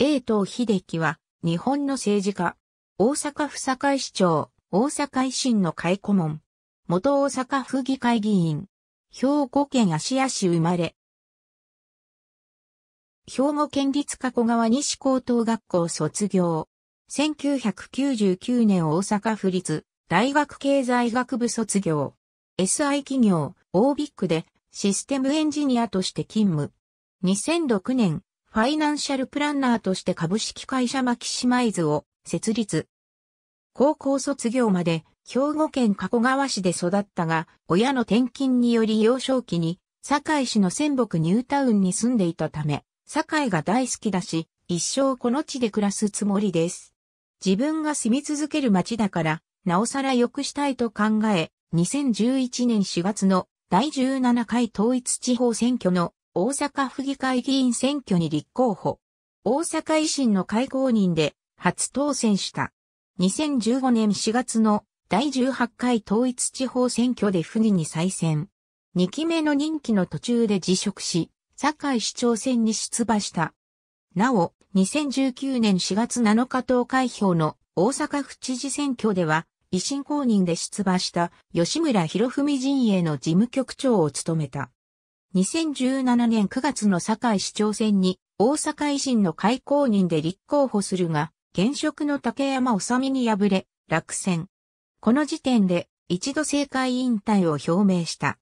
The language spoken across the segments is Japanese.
永藤秀樹は、日本の政治家、大阪府堺市長、大阪維新の会顧問、元大阪府議会議員、兵庫県芦屋市生まれ、兵庫県立加古川西高等学校卒業、1999年大阪府立大学経済学部卒業、SI 企業、オービックでシステムエンジニアとして勤務。2006年、ファイナンシャルプランナーとして株式会社マキシマイズを設立。高校卒業まで兵庫県加古川市で育ったが、親の転勤により幼少期に堺市の仙北ニュータウンに住んでいたため、堺が大好きだし、一生この地で暮らすつもりです。自分が住み続ける街だから、なおさら良くしたいと考え、2011年4月の第17回統一地方選挙の大阪府議会議員選挙に立候補。大阪維新の会公認で初当選した。2015年4月の第18回統一地方選挙で府議に再選。2期目の任期の途中で辞職し、堺市長選に出馬した。なお、2019年4月7日投開票の大阪府知事選挙では、維新公認で出馬した吉村博文陣営の事務局長を務めた。2017年9月の堺市長選に大阪維新の会公認で立候補するが、現職の竹山治に敗れ、落選。この時点で一度政界引退を表明した。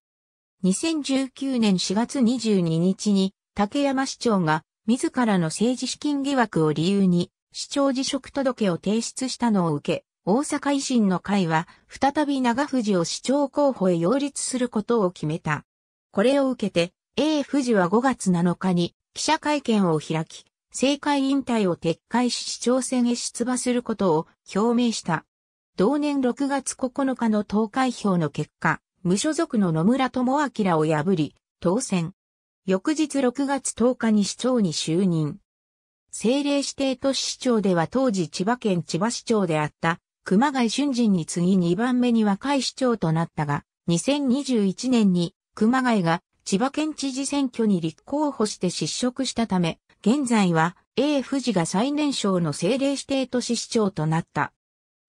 2019年4月22日に竹山市長が自らの政治資金疑惑を理由に市長辞職届を提出したのを受け、大阪維新の会は再び長藤を市長候補へ擁立することを決めた。これを受けて、A 富士は5月7日に記者会見を開き、政界引退を撤回し市長選へ出馬することを表明した。同年6月9日の投開票の結果、無所属の野村智明を破り、当選。翌日6月10日に市長に就任。政令指定都市市長では当時千葉県千葉市長であった熊谷俊人に次2番目に若い市長となったが、2021年に熊谷が千葉県知事選挙に立候補して失職したため、現在は A 富士が最年少の政令指定都市市長となった。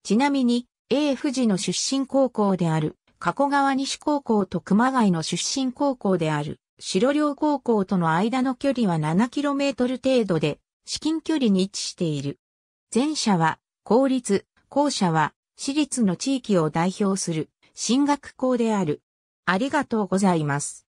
ちなみに A 富士の出身高校である加古川西高校と熊谷の出身高校である白両高校との間の距離は 7km 程度で至近距離に位置している。前者は公立、後者は私立の地域を代表する進学校である。ありがとうございます。